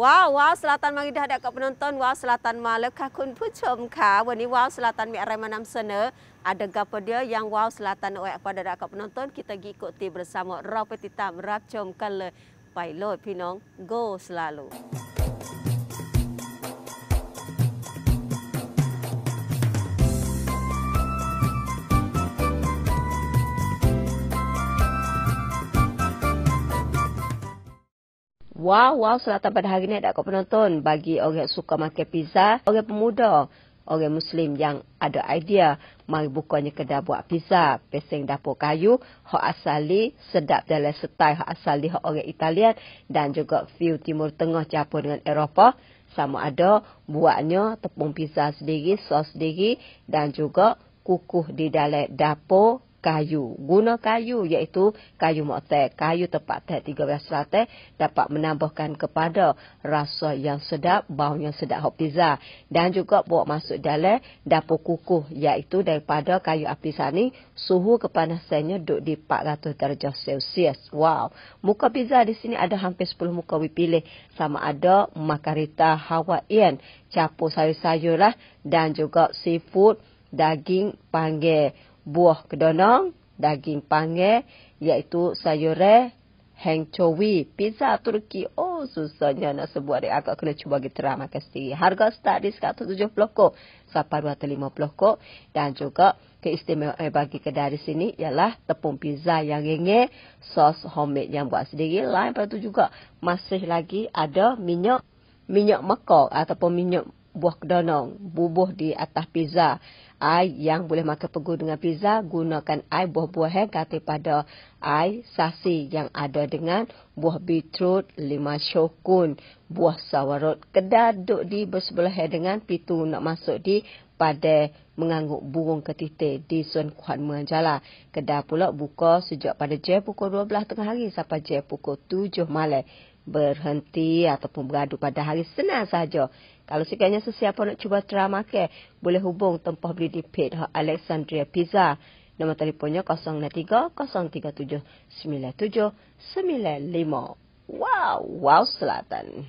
Wow, wow, Selatan mari dah ada kat penonton. Wow, Selatan malam kah kun pun Wani wow, Selatan mi arai manam sana. Ada gapa dia yang wow, Selatan oi apa ada kat penonton. Kita gi ikuti bersama. Rau petitam, rap cem kala. Pilot, pinong, go Selalu. Wow, wow, selatan pada hari ini ada kau penonton bagi orang yang suka makan pizza, orang pemuda, orang Muslim yang ada idea. Mari bukanya kedai buat pizza, peseng dapur kayu, hak asali, sedap dalam setai hak asali hak orang Italian dan juga view timur tengah campur dengan Eropah. Sama ada buatnya tepung pizza sendiri, sos sendiri dan juga kukuh di dalam dapur kayu. Guna kayu iaitu kayu mokte, kayu tepat teh tiga belas rata dapat menambahkan kepada rasa yang sedap, bau yang sedap hop pizza. Dan juga buat masuk dalam dapur kukuh iaitu daripada kayu api sani, suhu kepanasannya duduk di 400 darjah Celsius. Wow, muka pizza di sini ada hampir 10 muka pilih sama ada makarita Hawaiian, capur sayur-sayur lah dan juga seafood, daging panggil buah kedonong, daging panggil, iaitu sayuran, hang chowi, pizza Turki. Oh, susahnya nak sebuah dia. Agak kena cuba kita ramai ke sendiri. Harga start di 170 kok. Sampai 250 kok. Dan juga keistimewaan bagi kedai di sini ialah tepung pizza yang ringan, sos homemade yang buat sendiri. Lain pada itu juga masih lagi ada minyak minyak mekok ataupun minyak buah kedonong, bubuh di atas pizza. Ai yang boleh makan pegu dengan pizza gunakan ai buah-buah yang kata pada ai sasi yang ada dengan buah beetroot, lima syokun, buah sawarot. Kedah duduk di bersebelah dengan pitu nak masuk di pada mengangguk burung ketite di Sun Kuan Menjala. Kedah pula buka sejak pada jam pukul 12 tengah hari sampai jam pukul 7 malam berhenti ataupun beradu pada hari Senin saja. Kalau sekiranya sesiapa nak cuba drama ke, boleh hubung tempoh beli di page ha, Alexandria Pizza. Nombor telefonnya 0330379795. Wow, wow selatan.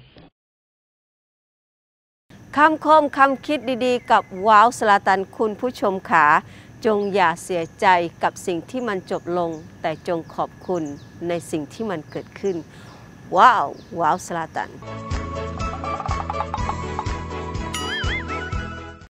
Kam kom kam kit di di kap wow selatan kun pu chom ka. Jong ya sia jai kap sing ti man jop long. Tai jong khob kun nai sing ti man kut kun. Wow, Wow Selatan.